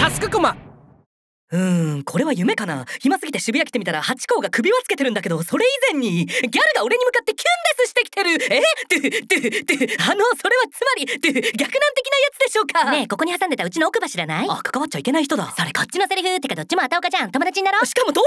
タスクコマうーん、これは夢かな暇すぎて渋谷来てみたら、ハチ公が首輪つけてるんだけど、それ以前に、ギャルが俺に向かってキュンデスしてきてるえドゥ、ドゥ、ドゥ、あの、それはつまり、ドゥ、逆難的なやつでしょうかねえ、ここに挟んでたうちの奥歯知らないあ、関わっちゃいけない人だ。それこっちのセリフってかどっちもあたおかちゃん。友達になろう。しかも同レ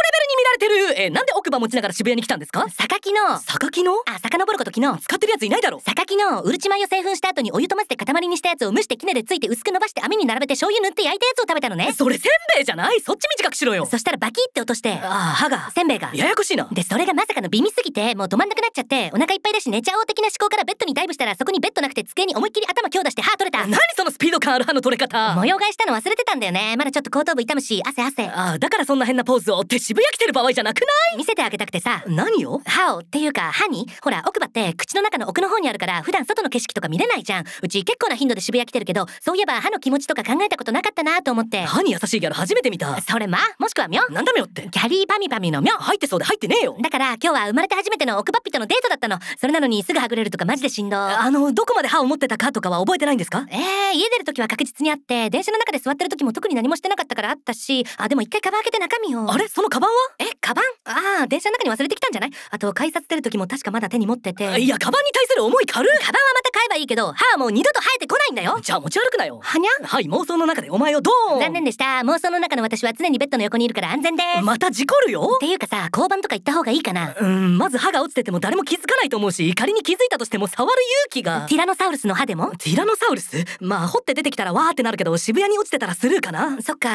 ベルに見られてるえ、なんで奥歯持ちながら渋谷に来たんですか榊の。榊のあ、遡ること昨日。使ってるやついないだろ。榊の、うるち米を製粉した後にお湯と混ぜて塊にしたやつを蒸してきねでついて薄く伸ばして網に並べて醤油塗って焼いたやつを食べたのね。それせんべいじゃないそっち短くしろよそしたらバキって落としてああ歯がせんべいがややこしいなでそれがまさかの微味すぎてもう止まんなくなっちゃってお腹いっぱいだし寝ちゃおう的な思考からベッドにダイブしたらそこにベッドなくて机に思いっきり頭強打して歯取れた何そのスピード感ある歯の取れ方模様替えしたの忘れてたんだよねまだちょっと後頭部痛むし汗汗ああだからそんな変なポーズをって渋谷来てる場合じゃなくない見せてあげたくてさ何を歯をっていうか歯にほら奥歯って口の中の奥の方にあるから普段外の景色とか見れないじゃんうち結構な頻度で渋谷来てるけどそういえば歯の気持ちとか考えたことなかったなと思って歯に優しいギャル初めて見たそれまもしくはみょなんだみょってキャリーパミパミのみょ入ってそうで入ってねえよだから今日は生まれて初めての奥パピとのデートだったのそれなのにすぐはぐれるとかマジでしんどあのどこまで歯を持ってたかとかは覚えてないんですかええー、家出る時は確実にあって電車の中で座ってる時も特に何もしてなかったからあったしあでも一回カバン開けて中身をあれそのカバンはえカバンああ電車の中に忘れてきたんじゃないあと改札出る時も確かまだ手に持ってていやカバンに対する思い軽いカバンはまた買えばいいけど歯はもう二度と生えてこないんだよじゃあ持ち歩くなよはにゃはい妄想の中でお前をドーン残念でした妄想の中の私は常にベッドの横にいるから安全ですまた事故るよっていうかさ交番とか行った方がいいかなうんまず歯が落ちてても誰も気づかないと思うし仮に気づいたとしても触る勇気がティラノサウルスの歯でもティラノサウルスまあ掘って出てきたらわーってなるけど渋谷に落ちてたらスルーかなそっか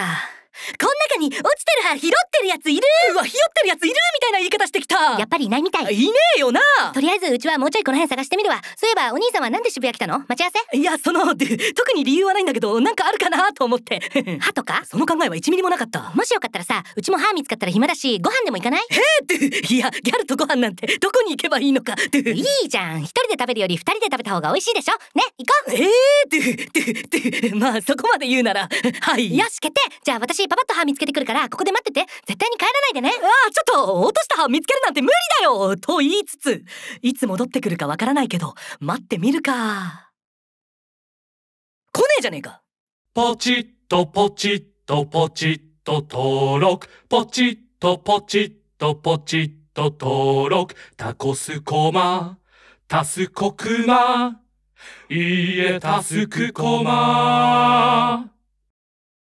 こん中に落ちてる歯拾ってるやついるうわ、拾ってるやついるみたいな言い方してきたやっぱりいないみたいいねえよなとりあえずうちはもうちょいこの辺探してみるわそういえばお兄さんはなんで渋谷来たの待ち合わせいや、その、特に理由はないんだけど、なんかあるかなと思って 歯とかその考えは1ミリもなかったもしよかったらさ、うちも歯見つかったら暇だし、ご飯でも行かないえー、っ ていや、ギャルとご飯なんてどこに行けばいいのかっていいじゃん一人で食べるより二人で食べた方が美味しいでしょね、行こうえー、って、って、って、まあそこまで言うなら、はいよし、決定じゃあ私パパッと歯見つけてくるからここで待ってて絶対に帰らないでねああちょっと落とした歯見つけるなんて無理だよと言いつついつ戻ってくるかわからないけど待ってみるか来ねえじゃねえかポチッとポチッとポチッと登録ポチッとポチッとポチッと登録タコスコマタスコクマいいえタスクコマ